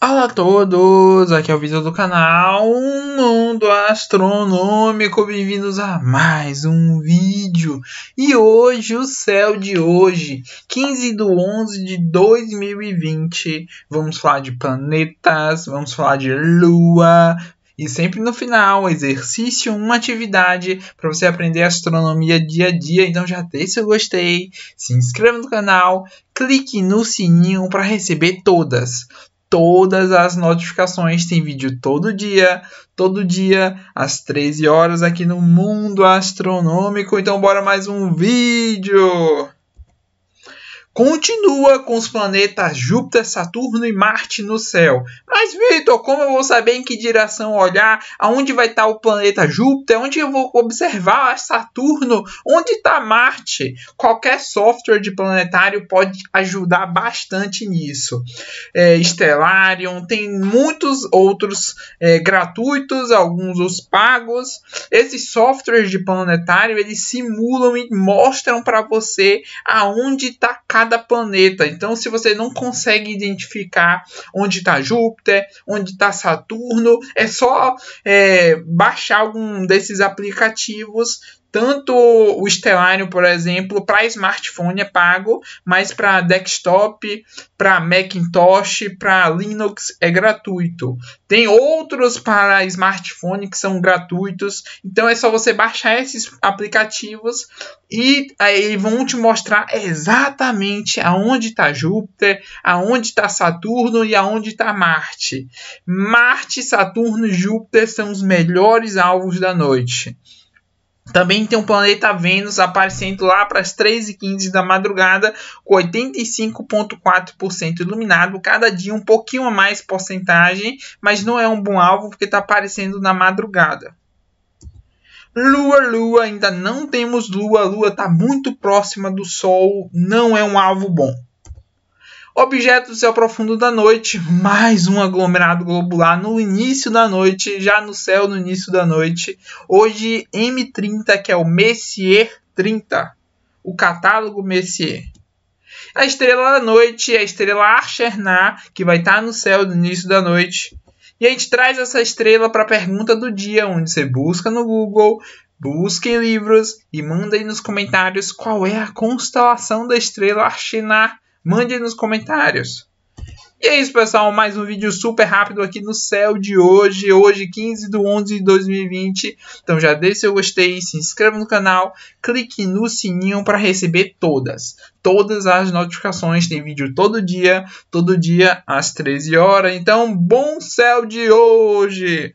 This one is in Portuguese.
Olá a todos, aqui é o vídeo do canal Mundo Astronômico, bem-vindos a mais um vídeo. E hoje, o céu de hoje, 15 de 11 de 2020, vamos falar de planetas, vamos falar de lua, e sempre no final, exercício, uma atividade para você aprender astronomia dia a dia. Então já deixa o gostei, se inscreva no canal, clique no sininho para receber todas todas as notificações. Tem vídeo todo dia, todo dia, às 13 horas aqui no Mundo Astronômico. Então, bora mais um vídeo! continua com os planetas Júpiter, Saturno e Marte no céu. Mas, Vitor, como eu vou saber em que direção olhar? Aonde vai estar o planeta Júpiter? Onde eu vou observar Saturno? Onde está Marte? Qualquer software de planetário pode ajudar bastante nisso. É, Stellarium, tem muitos outros é, gratuitos, alguns os pagos. Esses softwares de planetário, eles simulam e mostram para você aonde está cada cada planeta. Então, se você não consegue identificar onde está Júpiter, onde está Saturno, é só é, baixar algum desses aplicativos tanto o Stellarium, por exemplo, para smartphone é pago, mas para desktop, para Macintosh, para Linux é gratuito. Tem outros para smartphone que são gratuitos, então é só você baixar esses aplicativos e aí vão te mostrar exatamente aonde está Júpiter, aonde está Saturno e aonde está Marte. Marte, Saturno e Júpiter são os melhores alvos da noite. Também tem o um planeta Vênus aparecendo lá para as 3h15 da madrugada, com 85,4% iluminado, cada dia um pouquinho a mais porcentagem, mas não é um bom alvo porque está aparecendo na madrugada. Lua, Lua, ainda não temos Lua, Lua está muito próxima do Sol, não é um alvo bom. Objeto do céu profundo da noite, mais um aglomerado globular no início da noite, já no céu no início da noite. Hoje M30, que é o Messier 30, o catálogo Messier. A estrela da noite é a estrela Archernar, que vai estar tá no céu no início da noite. E a gente traz essa estrela para a pergunta do dia, onde você busca no Google, em livros e manda aí nos comentários qual é a constelação da estrela Archernar Mande nos comentários. E é isso, pessoal. Mais um vídeo super rápido aqui no céu de hoje. Hoje, 15 de 11 de 2020. Então já deixe seu gostei, se inscreva no canal, clique no sininho para receber todas. Todas as notificações. Tem vídeo todo dia, todo dia às 13 horas. Então, bom céu de hoje!